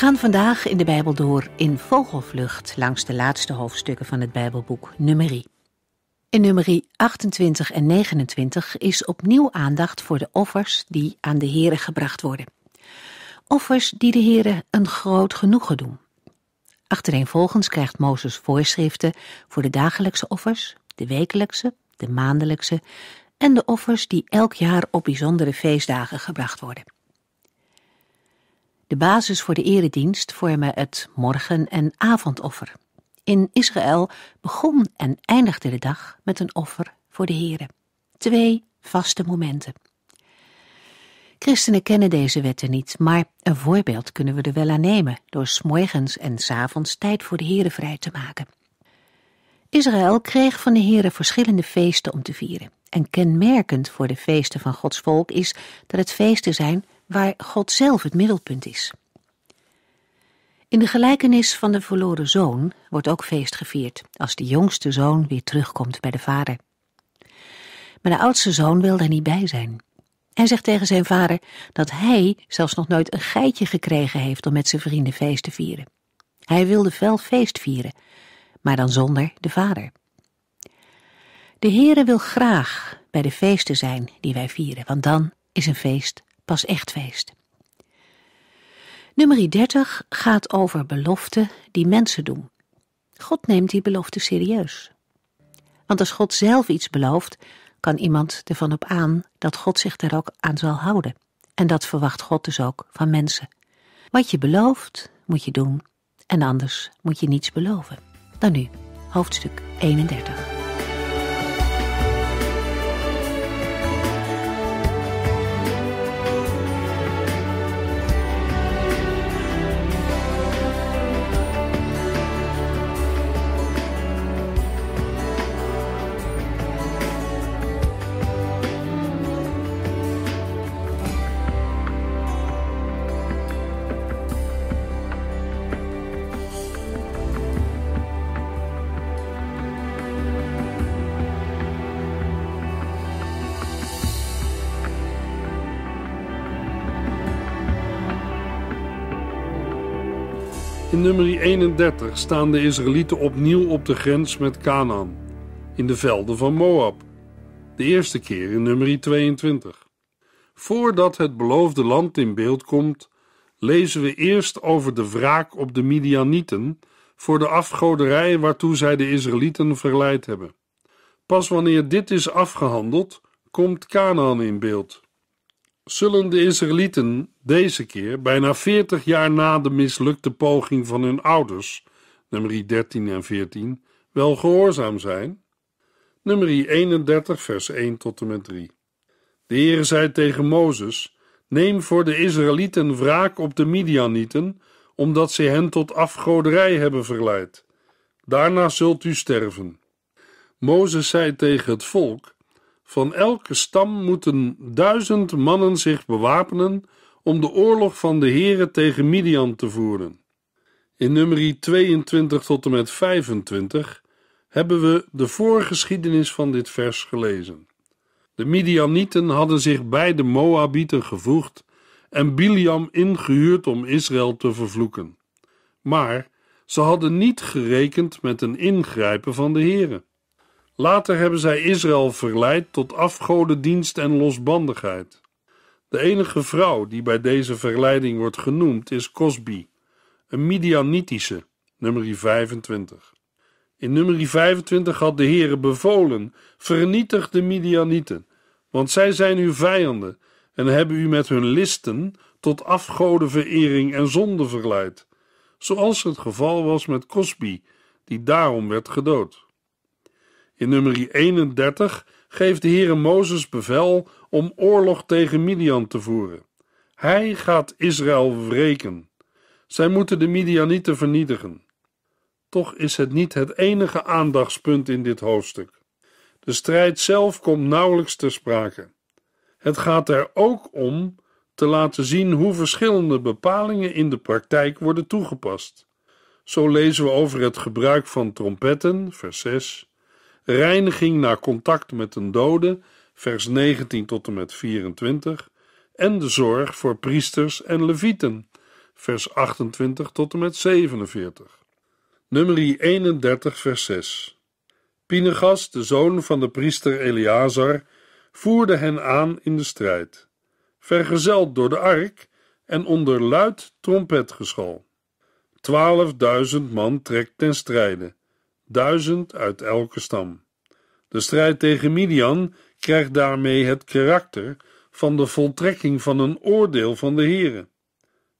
gaan vandaag in de Bijbel door in vogelvlucht langs de laatste hoofdstukken van het Bijbelboek Nummerie. In nummerie 28 en 29 is opnieuw aandacht voor de offers die aan de Heere gebracht worden. Offers die de Heere een groot genoegen doen. Achtereenvolgens krijgt Mozes voorschriften voor de dagelijkse offers, de wekelijkse, de maandelijkse en de offers die elk jaar op bijzondere feestdagen gebracht worden. De basis voor de eredienst vormen het morgen- en avondoffer. In Israël begon en eindigde de dag met een offer voor de Here. Twee vaste momenten. Christenen kennen deze wetten niet, maar een voorbeeld kunnen we er wel aan nemen door s'morgens en s avonds tijd voor de Here vrij te maken. Israël kreeg van de Here verschillende feesten om te vieren. En kenmerkend voor de feesten van Gods volk is dat het feesten zijn waar God zelf het middelpunt is. In de gelijkenis van de verloren zoon wordt ook feest gevierd als de jongste zoon weer terugkomt bij de vader. Maar de oudste zoon wil daar niet bij zijn. Hij zegt tegen zijn vader dat hij zelfs nog nooit een geitje gekregen heeft om met zijn vrienden feest te vieren. Hij wilde wel feest vieren, maar dan zonder de vader. De Heere wil graag bij de feesten zijn die wij vieren, want dan is een feest pas echt feest. Nummer 30 gaat over beloften die mensen doen. God neemt die beloften serieus. Want als God zelf iets belooft, kan iemand ervan op aan dat God zich daar ook aan zal houden. En dat verwacht God dus ook van mensen. Wat je belooft, moet je doen. En anders moet je niets beloven. Dan nu, hoofdstuk 31. In nummer 31 staan de Israëlieten opnieuw op de grens met Canaan, in de velden van Moab. De eerste keer in nummer 22. Voordat het beloofde land in beeld komt, lezen we eerst over de wraak op de Midianieten voor de afgoderij waartoe zij de Israëlieten verleid hebben. Pas wanneer dit is afgehandeld, komt Canaan in beeld. Zullen de Israëlieten deze keer, bijna veertig jaar na de mislukte poging van hun ouders, nummer 13 en 14, wel gehoorzaam zijn? Nummer 31, vers 1 tot en met 3. De Heere zei tegen Mozes: Neem voor de Israëlieten wraak op de Midianieten, omdat ze hen tot afgoderij hebben verleid. Daarna zult u sterven. Mozes zei tegen het volk: Van elke stam moeten duizend mannen zich bewapenen om de oorlog van de heren tegen Midian te voeren. In nummer 22 tot en met 25 hebben we de voorgeschiedenis van dit vers gelezen. De Midianieten hadden zich bij de Moabieten gevoegd en Biliam ingehuurd om Israël te vervloeken. Maar ze hadden niet gerekend met een ingrijpen van de heren. Later hebben zij Israël verleid tot afgodendienst en losbandigheid. De enige vrouw die bij deze verleiding wordt genoemd is Cosby, een Midianitische, nummer 25. In nummer 25 had de Heere bevolen: vernietig de Midianieten, want zij zijn uw vijanden en hebben u met hun listen tot afgodenverering en zonde verleid, zoals het geval was met Cosby, die daarom werd gedood. In nummer 31 geeft de Heere Mozes bevel om oorlog tegen Midian te voeren. Hij gaat Israël wreken. Zij moeten de Midianieten vernietigen. Toch is het niet het enige aandachtspunt in dit hoofdstuk. De strijd zelf komt nauwelijks ter sprake. Het gaat er ook om te laten zien hoe verschillende bepalingen in de praktijk worden toegepast. Zo lezen we over het gebruik van trompetten, vers 6, reiniging na contact met een dode, vers 19 tot en met 24, en de zorg voor priesters en levieten, vers 28 tot en met 47. Nummer 31, vers 6. Pinegas, de zoon van de priester Eleazar, voerde hen aan in de strijd, vergezeld door de ark en onder luid trompetgeschal. 12.000 man trekt ten strijde, duizend uit elke stam. De strijd tegen Midian krijgt daarmee het karakter van de voltrekking van een oordeel van de Here.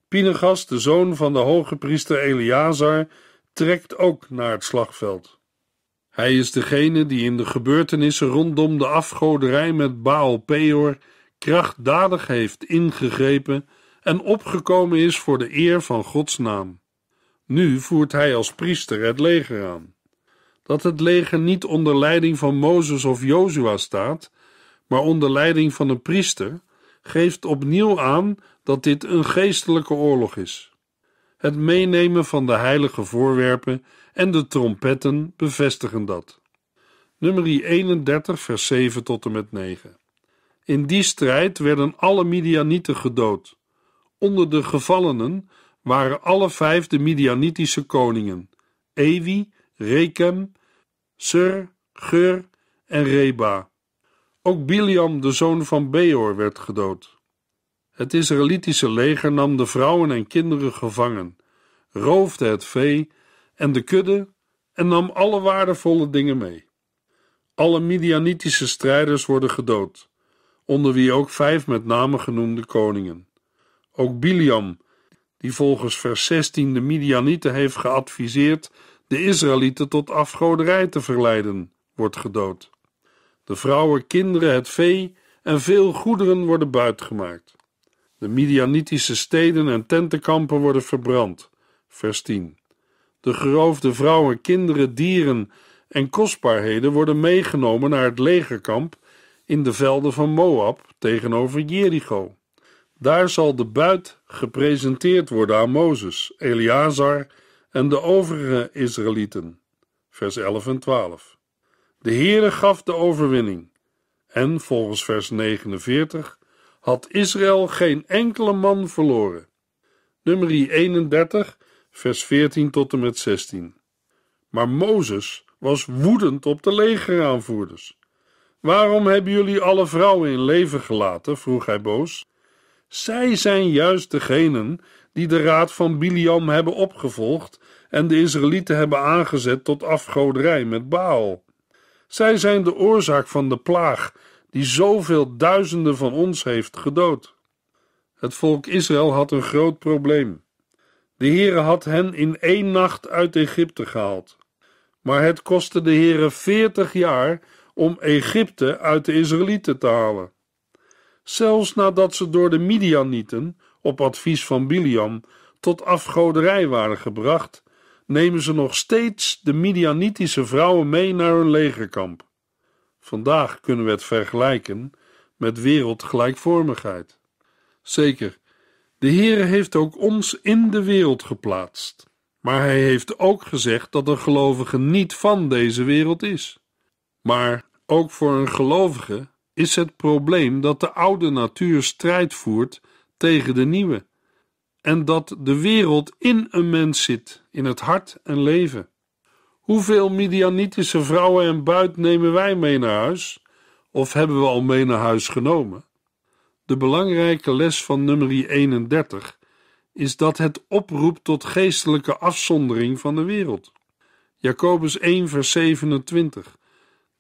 Pinegas, de zoon van de hoge priester Eleazar, trekt ook naar het slagveld. Hij is degene die in de gebeurtenissen rondom de afgoderij met Baal Peor krachtdadig heeft ingegrepen en opgekomen is voor de eer van Gods naam. Nu voert hij als priester het leger aan dat het leger niet onder leiding van Mozes of Jozua staat, maar onder leiding van een priester, geeft opnieuw aan dat dit een geestelijke oorlog is. Het meenemen van de heilige voorwerpen en de trompetten bevestigen dat. Nummer 31, vers 7 tot en met 9. In die strijd werden alle Midianieten gedood. Onder de gevallenen waren alle vijf de Midianitische koningen: Ewi, Rekem, Sur, Geur en Reba. Ook Biliam, de zoon van Beor, werd gedood. Het Israëlitische leger nam de vrouwen en kinderen gevangen, roofde het vee en de kudde en nam alle waardevolle dingen mee. Alle Midianitische strijders worden gedood, onder wie ook vijf met name genoemde koningen. Ook Biliam, die volgens vers 16 de Midianieten heeft geadviseerd de Israëlieten tot afgoderij te verleiden, wordt gedood. De vrouwen, kinderen, het vee en veel goederen worden buitgemaakt. De Midianitische steden en tentenkampen worden verbrand. Vers 10. De geroofde vrouwen, kinderen, dieren en kostbaarheden worden meegenomen naar het legerkamp in de velden van Moab tegenover Jericho. Daar zal de buit gepresenteerd worden aan Mozes, Eleazar en de overige Israëlieten. Vers 11 en 12. De Heere gaf de overwinning. En volgens vers 49 had Israël geen enkele man verloren. Nummer 31, vers 14 tot en met 16. Maar Mozes was woedend op de legeraanvoerders. Waarom hebben jullie alle vrouwen in leven gelaten? vroeg hij boos. Zij zijn juist degenen die de raad van Biliam hebben opgevolgd en de Israëlieten hebben aangezet tot afgoderij met Baal. Zij zijn de oorzaak van de plaag die zoveel duizenden van ons heeft gedood. Het volk Israël had een groot probleem. De Heere had hen in één nacht uit Egypte gehaald. Maar het kostte de Heere veertig jaar om Egypte uit de Israëlieten te halen zelfs nadat ze door de Midianieten op advies van Biliam tot afgoderij waren gebracht, nemen ze nog steeds de Midianitische vrouwen mee naar hun legerkamp. Vandaag kunnen we het vergelijken met wereldgelijkvormigheid. Zeker, de Heer heeft ook ons in de wereld geplaatst, maar hij heeft ook gezegd dat een gelovige niet van deze wereld is. Maar ook voor een gelovige is het probleem dat de oude natuur strijd voert tegen de nieuwe en dat de wereld in een mens zit, in het hart en leven. Hoeveel Midianitische vrouwen en buit nemen wij mee naar huis? Of hebben we al mee naar huis genomen? De belangrijke les van nummer 31 is dat het oproept tot geestelijke afzondering van de wereld. Jacobus 1, vers 27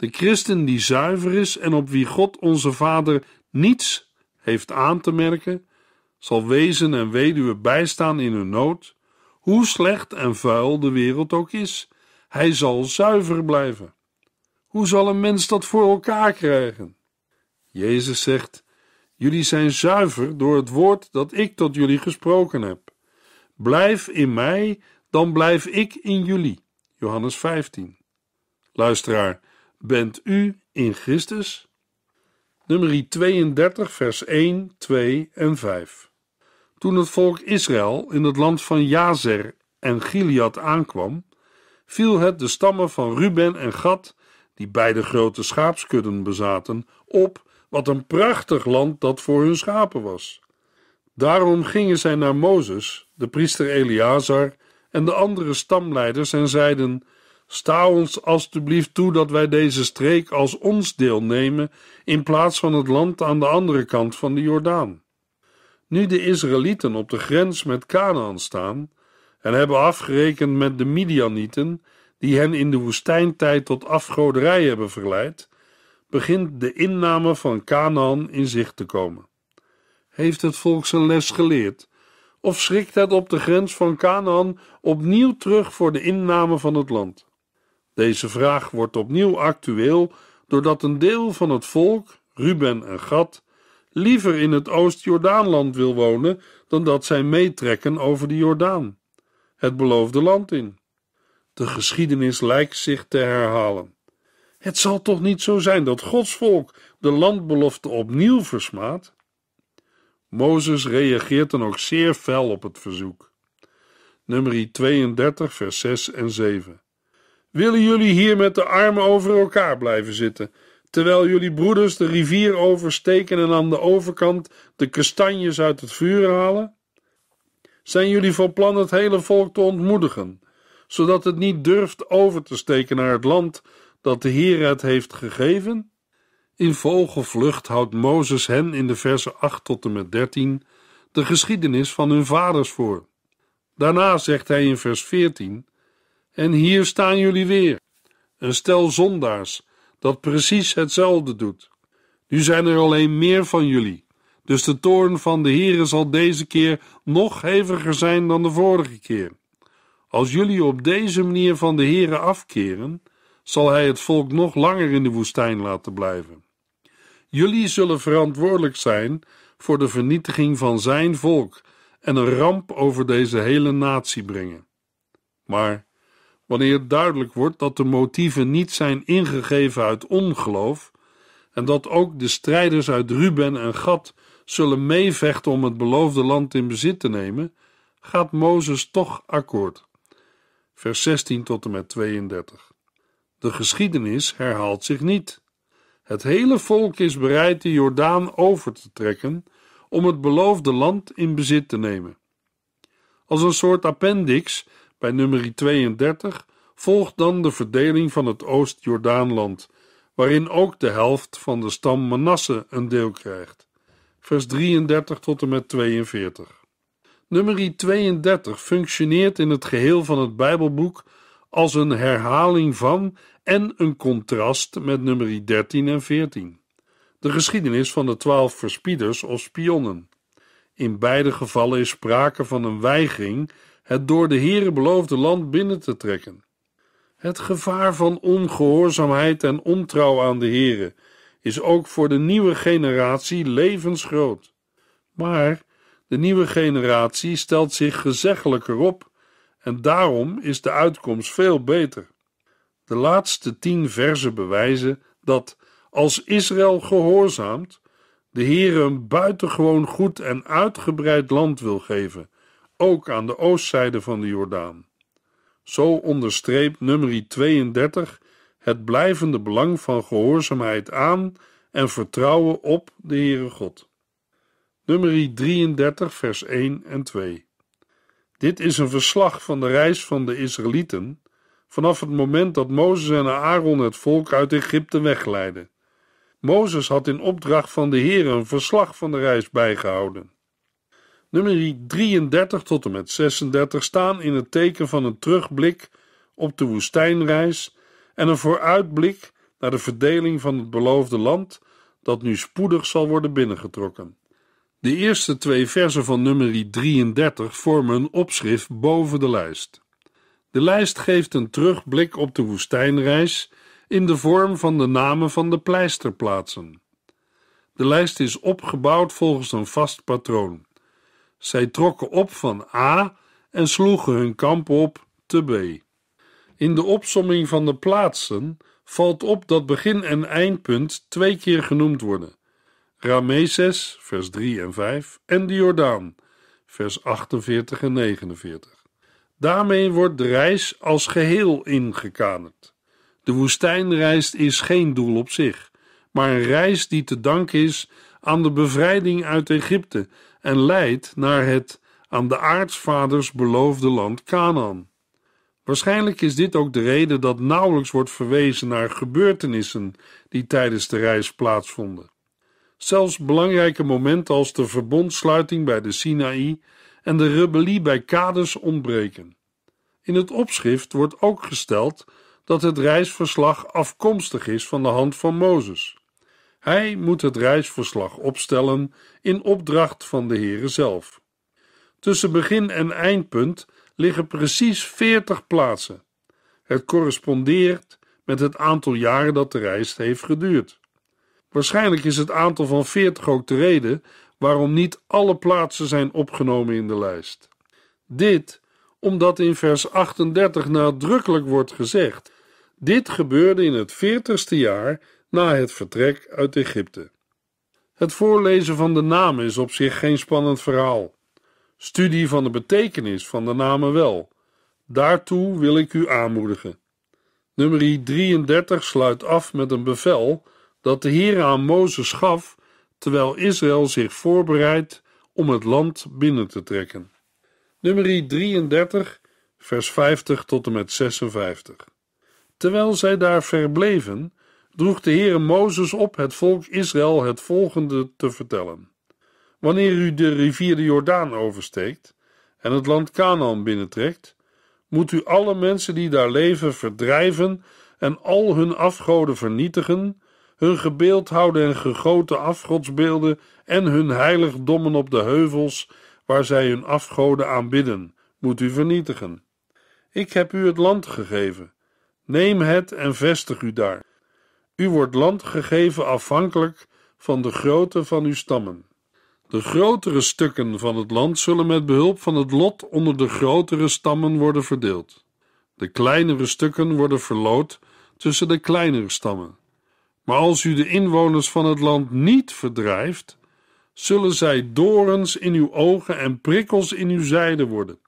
de christen die zuiver is en op wie God onze Vader niets heeft aan te merken, zal wezen en weduwe bijstaan in hun nood, hoe slecht en vuil de wereld ook is. Hij zal zuiver blijven. Hoe zal een mens dat voor elkaar krijgen? Jezus zegt: Jullie zijn zuiver door het woord dat ik tot jullie gesproken heb. Blijf in mij, dan blijf ik in jullie. Johannes 15. Luisteraar, bent u in Christus? Nummer 32, vers 1, 2 en 5. Toen het volk Israël in het land van Jazer en Gilead aankwam, viel het de stammen van Ruben en Gad, die beide grote schaapskudden bezaten, op wat een prachtig land dat voor hun schapen was. Daarom gingen zij naar Mozes, de priester Eleazar en de andere stamleiders en zeiden: Sta ons alstublieft toe dat wij deze streek als ons deel nemen in plaats van het land aan de andere kant van de Jordaan. Nu de Israëlieten op de grens met Canaan staan en hebben afgerekend met de Midianieten, die hen in de woestijntijd tot afgoderij hebben verleid, begint de inname van Canaan in zicht te komen. Heeft het volk zijn les geleerd? Of schrikt het op de grens van Canaan opnieuw terug voor de inname van het land? Deze vraag wordt opnieuw actueel doordat een deel van het volk, Ruben en Gad, liever in het Oost-Jordaanland wil wonen dan dat zij meetrekken over de Jordaan, het beloofde land in. De geschiedenis lijkt zich te herhalen. Het zal toch niet zo zijn dat Gods volk de landbelofte opnieuw versmaadt? Mozes reageert dan ook zeer fel op het verzoek. Nummer 32, vers 6 en 7 willen jullie hier met de armen over elkaar blijven zitten, terwijl jullie broeders de rivier oversteken en aan de overkant de kastanjes uit het vuur halen? Zijn jullie van plan het hele volk te ontmoedigen, zodat het niet durft over te steken naar het land dat de Heer het heeft gegeven? In vogelvlucht houdt Mozes hen in de versen 8 tot en met 13 de geschiedenis van hun vaders voor. Daarna zegt hij in vers 14 en hier staan jullie weer, een stel zondaars, dat precies hetzelfde doet. Nu zijn er alleen meer van jullie, dus de toorn van de Heere zal deze keer nog heviger zijn dan de vorige keer. Als jullie op deze manier van de Heere afkeren, zal hij het volk nog langer in de woestijn laten blijven. Jullie zullen verantwoordelijk zijn voor de vernietiging van zijn volk en een ramp over deze hele natie brengen. Maar wanneer duidelijk wordt dat de motieven niet zijn ingegeven uit ongeloof en dat ook de strijders uit Ruben en Gad zullen meevechten om het beloofde land in bezit te nemen, gaat Mozes toch akkoord. Vers 16 tot en met 32. De geschiedenis herhaalt zich niet. Het hele volk is bereid de Jordaan over te trekken om het beloofde land in bezit te nemen. Als een soort appendix bij nummer 32, volgt dan de verdeling van het Oost-Jordaanland, waarin ook de helft van de stam Manasse een deel krijgt. Vers 33 tot en met 42. Nummer 32 functioneert in het geheel van het Bijbelboek als een herhaling van en een contrast met nummer 13 en 14. De geschiedenis van de twaalf verspieders of spionnen. In beide gevallen is sprake van een weigering het door de Heere beloofde land binnen te trekken. Het gevaar van ongehoorzaamheid en ontrouw aan de Heere is ook voor de nieuwe generatie levensgroot. Maar de nieuwe generatie stelt zich gezeggelijker op en daarom is de uitkomst veel beter. De laatste tien verzen bewijzen dat als Israël gehoorzaamt, de Heer een buitengewoon goed en uitgebreid land wil geven, ook aan de oostzijde van de Jordaan. Zo onderstreept nummer 32 het blijvende belang van gehoorzaamheid aan en vertrouwen op de Heere God. Nummer 33, vers 1 en 2. Dit is een verslag van de reis van de Israëlieten vanaf het moment dat Mozes en Aaron het volk uit Egypte wegleidden. Mozes had in opdracht van de Heer een verslag van de reis bijgehouden. Nummer 33 tot en met 36 staan in het teken van een terugblik op de woestijnreis en een vooruitblik naar de verdeling van het beloofde land dat nu spoedig zal worden binnengetrokken. De eerste twee versen van nummer 33 vormen een opschrift boven de lijst. De lijst geeft een terugblik op de woestijnreis in de vorm van de namen van de pleisterplaatsen. De lijst is opgebouwd volgens een vast patroon. Zij trokken op van A en sloegen hun kamp op te B. In de opsomming van de plaatsen valt op dat begin en eindpunt twee keer genoemd worden. Rameses, vers 3 en 5, en de Jordaan, vers 48 en 49. Daarmee wordt de reis als geheel ingekaderd. De woestijnreis is geen doel op zich, maar een reis die te danken is aan de bevrijding uit Egypte en leidt naar het aan de aartsvaders beloofde land Canaan. Waarschijnlijk is dit ook de reden dat nauwelijks wordt verwezen naar gebeurtenissen die tijdens de reis plaatsvonden. Zelfs belangrijke momenten als de verbondsluiting bij de Sinaï en de rebellie bij Kades ontbreken. In het opschrift wordt ook gesteld dat het reisverslag afkomstig is van de hand van Mozes. Hij moet het reisverslag opstellen in opdracht van de Heere zelf. Tussen begin en eindpunt liggen precies 40 plaatsen. Het correspondeert met het aantal jaren dat de reis heeft geduurd. Waarschijnlijk is het aantal van 40 ook de reden waarom niet alle plaatsen zijn opgenomen in de lijst. Dit omdat in vers 38 nadrukkelijk wordt gezegd: Dit gebeurde in het veertigste jaar na het vertrek uit Egypte. Het voorlezen van de namen is op zich geen spannend verhaal. Studie van de betekenis van de namen wel. Daartoe wil ik u aanmoedigen. Nummer 33 sluit af met een bevel dat de Heer aan Mozes gaf terwijl Israël zich voorbereidt om het land binnen te trekken. Nummer 33, vers 50 tot en met 56. Terwijl zij daar verbleven, droeg de Heere Mozes op het volk Israël het volgende te vertellen. Wanneer u de rivier de Jordaan oversteekt en het land Canaan binnentrekt, moet u alle mensen die daar leven verdrijven en al hun afgoden vernietigen, hun gebeeldhouwde en gegoten afgodsbeelden en hun heiligdommen op de heuvels waar zij hun afgoden aanbidden, moet u vernietigen. Ik heb u het land gegeven. Neem het en vestig u daar. U wordt land gegeven afhankelijk van de grootte van uw stammen. De grotere stukken van het land zullen met behulp van het lot onder de grotere stammen worden verdeeld. De kleinere stukken worden verloot tussen de kleinere stammen. Maar als u de inwoners van het land niet verdrijft, zullen zij dorens in uw ogen en prikkels in uw zijde worden.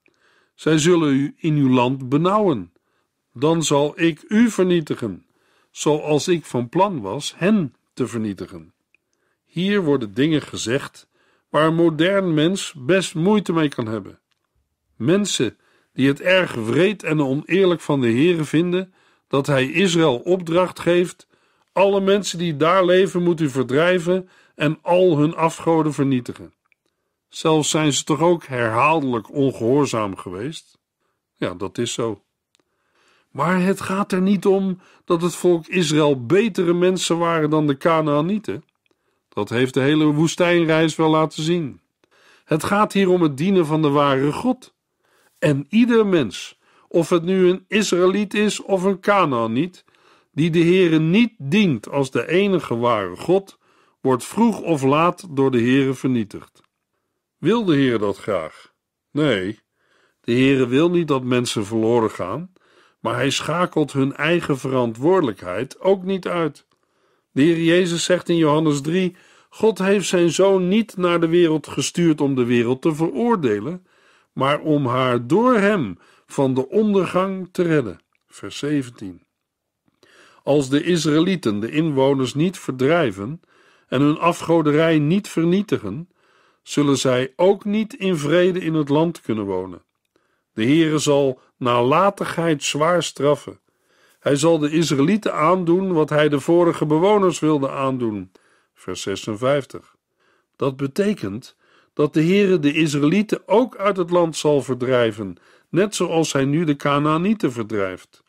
Zij zullen u in uw land benauwen. Dan zal ik u vernietigen zoals ik van plan was hen te vernietigen. Hier worden dingen gezegd waar een modern mens best moeite mee kan hebben. Mensen die het erg wreed en oneerlijk van de Heere vinden dat hij Israël opdracht geeft: alle mensen die daar leven moet u verdrijven en al hun afgoden vernietigen. Zelfs zijn ze toch ook herhaaldelijk ongehoorzaam geweest? Ja, dat is zo. Maar het gaat er niet om dat het volk Israël betere mensen waren dan de Kanaanieten. Dat heeft de hele woestijnreis wel laten zien. Het gaat hier om het dienen van de ware God. En ieder mens, of het nu een Israëliet is of een Kanaaniet, die de Heere niet dient als de enige ware God, wordt vroeg of laat door de Heere vernietigd. Wil de Heer dat graag? Nee, de Heere wil niet dat mensen verloren gaan maar hij schakelt hun eigen verantwoordelijkheid ook niet uit. De Heer Jezus zegt in Johannes 3: God heeft zijn zoon niet naar de wereld gestuurd om de wereld te veroordelen, maar om haar door hem van de ondergang te redden. Vers 17. Als de Israëlieten de inwoners niet verdrijven en hun afgoderij niet vernietigen, zullen zij ook niet in vrede in het land kunnen wonen. De Heere zal nalatigheid zwaar straffen. Hij zal de Israëlieten aandoen wat hij de vorige bewoners wilde aandoen. Vers 56. Dat betekent dat de Heere de Israëlieten ook uit het land zal verdrijven, net zoals hij nu de Canaanieten verdrijft.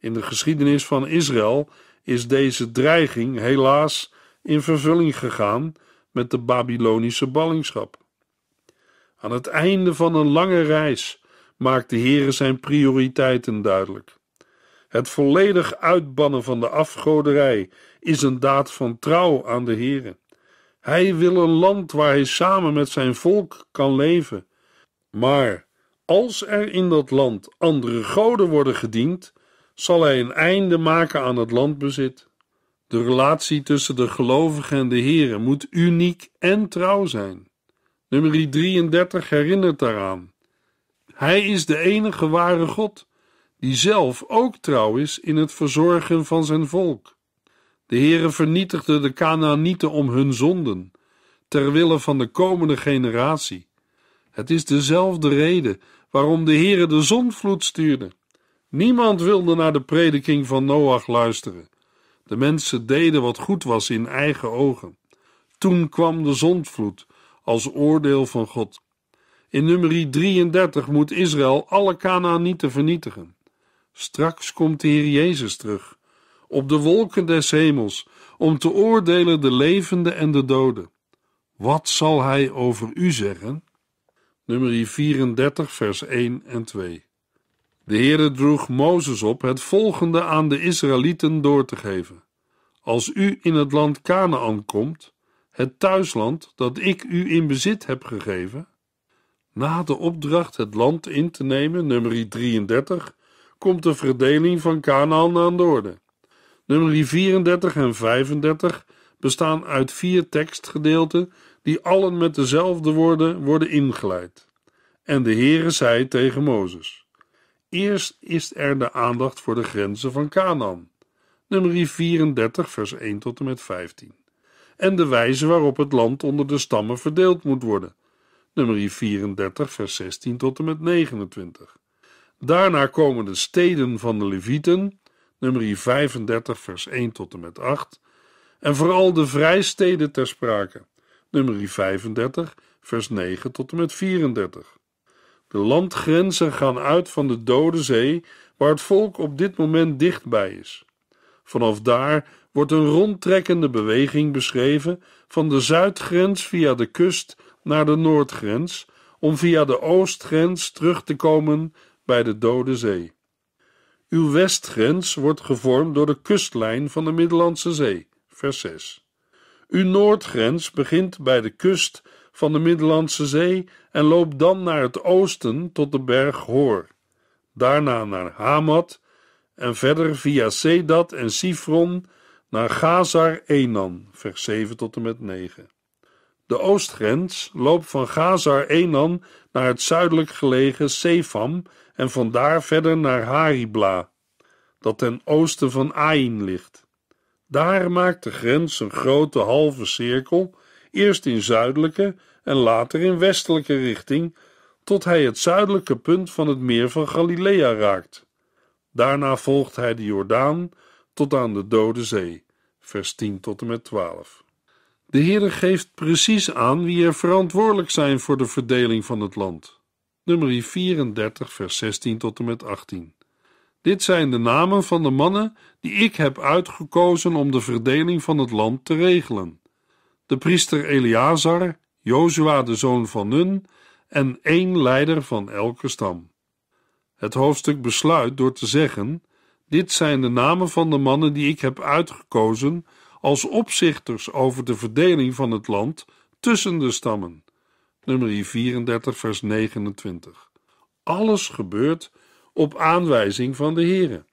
In de geschiedenis van Israël is deze dreiging helaas in vervulling gegaan met de Babylonische ballingschap. Aan het einde van een lange reis maakt de Heere zijn prioriteiten duidelijk. Het volledig uitbannen van de afgoderij is een daad van trouw aan de Heere. Hij wil een land waar hij samen met zijn volk kan leven. Maar als er in dat land andere goden worden gediend, zal hij een einde maken aan het landbezit. De relatie tussen de gelovigen en de Heere moet uniek en trouw zijn. Nummer 33 herinnert daaraan. Hij is de enige ware God, die zelf ook trouw is in het verzorgen van zijn volk. De Heere vernietigde de Kanaanieten om hun zonden, ter wille van de komende generatie. Het is dezelfde reden waarom de Heere de zondvloed stuurde. Niemand wilde naar de prediking van Noach luisteren. De mensen deden wat goed was in eigen ogen. Toen kwam de zondvloed als oordeel van God. In nummer 33 moet Israël alle Kanaanieten vernietigen. Straks komt de Heer Jezus terug, op de wolken des hemels, om te oordelen de levenden en de doden. Wat zal hij over u zeggen? Nummer 34, vers 1 en 2. De Heere droeg Mozes op het volgende aan de Israëlieten door te geven. Als u in het land Canaan komt, het thuisland dat ik u in bezit heb gegeven, na de opdracht het land in te nemen, nummer 33, komt de verdeling van Canaan aan de orde. Nummer 34 en 35 bestaan uit vier tekstgedeelten die allen met dezelfde woorden worden ingeleid. En de Heere zei tegen Mozes: Eerst is er de aandacht voor de grenzen van Canaan. Nummer 34 vers 1 tot en met 15. En de wijze waarop het land onder de stammen verdeeld moet worden nummer 34, vers 16 tot en met 29. Daarna komen de steden van de Levieten, nummer 35, vers 1 tot en met 8, en vooral de vrijsteden ter sprake, nummer 35, vers 9 tot en met 34. De landgrenzen gaan uit van de Dode Zee, waar het volk op dit moment dichtbij is. Vanaf daar wordt een rondtrekkende beweging beschreven van de zuidgrens via de kust naar de noordgrens om via de oostgrens terug te komen bij de Dode Zee. Uw westgrens wordt gevormd door de kustlijn van de Middellandse Zee, vers 6. Uw noordgrens begint bij de kust van de Middellandse Zee en loopt dan naar het oosten tot de berg Hoor, daarna naar Hamat en verder via Sedat en Sifron naar Gazar-Enan, vers 7 tot en met 9. De oostgrens loopt van Gazar-Enan naar het zuidelijk gelegen Sefam en vandaar verder naar Haribla, dat ten oosten van Ain ligt. Daar maakt de grens een grote halve cirkel, eerst in zuidelijke en later in westelijke richting, tot hij het zuidelijke punt van het meer van Galilea raakt. Daarna volgt hij de Jordaan tot aan de Dode Zee, vers 10 tot en met 12. De Heere geeft precies aan wie er verantwoordelijk zijn voor de verdeling van het land. Nummer 34, vers 16 tot en met 18. Dit zijn de namen van de mannen die ik heb uitgekozen om de verdeling van het land te regelen. De priester Eleazar, Jozua de zoon van Nun en één leider van elke stam. Het hoofdstuk besluit door te zeggen: Dit zijn de namen van de mannen die ik heb uitgekozen als opzichters over de verdeling van het land tussen de stammen. Nummer 34, vers 29. Alles gebeurt op aanwijzing van de Heere.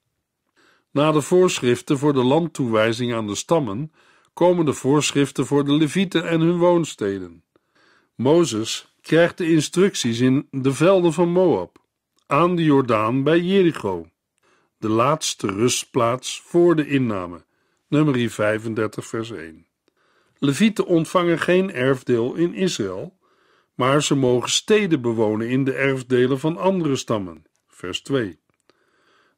Na de voorschriften voor de landtoewijzing aan de stammen komen de voorschriften voor de levieten en hun woonsteden. Mozes krijgt de instructies in de velden van Moab, aan de Jordaan bij Jericho, de laatste rustplaats voor de inname nummer 35, vers 1. Levieten ontvangen geen erfdeel in Israël, maar ze mogen steden bewonen in de erfdelen van andere stammen. Vers 2.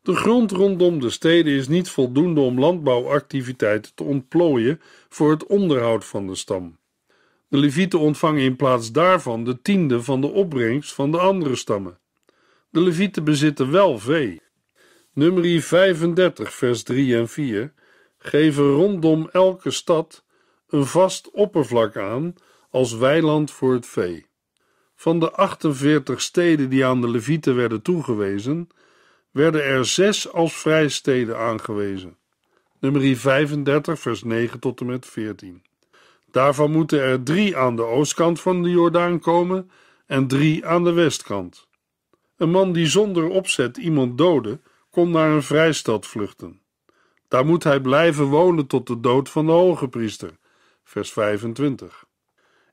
De grond rondom de steden is niet voldoende om landbouwactiviteiten te ontplooien voor het onderhoud van de stam. De Levieten ontvangen in plaats daarvan de tiende van de opbrengst van de andere stammen. De Levieten bezitten wel vee. Nummer 35, vers 3 en 4 geven rondom elke stad een vast oppervlak aan als weiland voor het vee. Van de 48 steden die aan de Levieten werden toegewezen, werden er zes als vrijsteden aangewezen. Nummer 35, vers 9 tot en met 14. Daarvan moeten er drie aan de oostkant van de Jordaan komen en drie aan de westkant. Een man die zonder opzet iemand doodde, kon naar een vrijstad vluchten. Daar moet hij blijven wonen tot de dood van de hoge priester. Vers 25.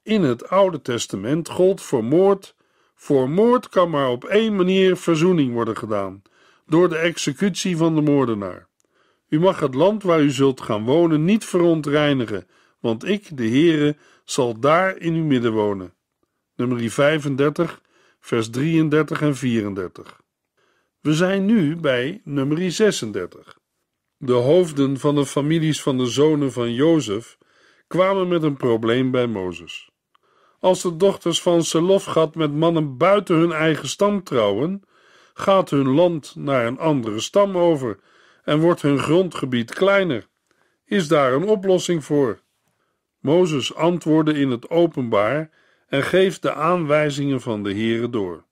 In het Oude Testament gold voor moord. Voor moord kan maar op één manier verzoening worden gedaan: door de executie van de moordenaar. U mag het land waar u zult gaan wonen niet verontreinigen, want ik, de Heere, zal daar in uw midden wonen. Nummer 35, vers 33 en 34. We zijn nu bij nummer 36. De hoofden van de families van de zonen van Jozef kwamen met een probleem bij Mozes. Als de dochters van Selofgat met mannen buiten hun eigen stam trouwen, gaat hun land naar een andere stam over en wordt hun grondgebied kleiner. Is daar een oplossing voor? Mozes antwoordde in het openbaar en geeft de aanwijzingen van de Here door.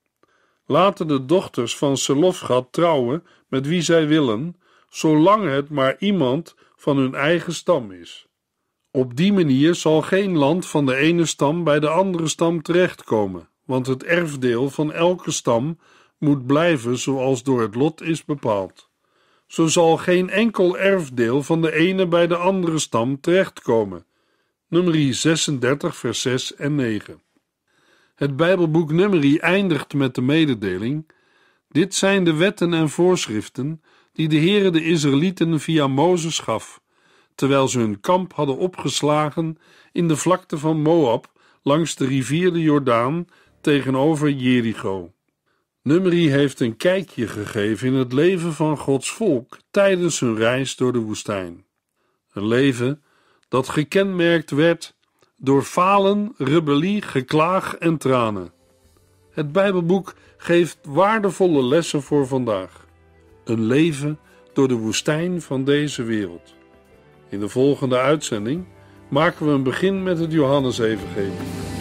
Laten de dochters van Selofgat trouwen met wie zij willen, zolang het maar iemand van hun eigen stam is. Op die manier zal geen land van de ene stam bij de andere stam terechtkomen, want het erfdeel van elke stam moet blijven zoals door het lot is bepaald. Zo zal geen enkel erfdeel van de ene bij de andere stam terechtkomen. Nummerie 36, vers 6 en 9. Het Bijbelboek Nummerie eindigt met de mededeling: Dit zijn de wetten en voorschriften die de Heere de Israëlieten via Mozes gaf, terwijl ze hun kamp hadden opgeslagen in de vlakte van Moab langs de rivier de Jordaan tegenover Jericho. Numeri heeft een kijkje gegeven in het leven van Gods volk tijdens hun reis door de woestijn. Een leven dat gekenmerkt werd door falen, rebellie, geklaag en tranen. Het Bijbelboek geeft waardevolle lessen voor vandaag. Een leven door de woestijn van deze wereld. In de volgende uitzending maken we een begin met het Johannesevangelie.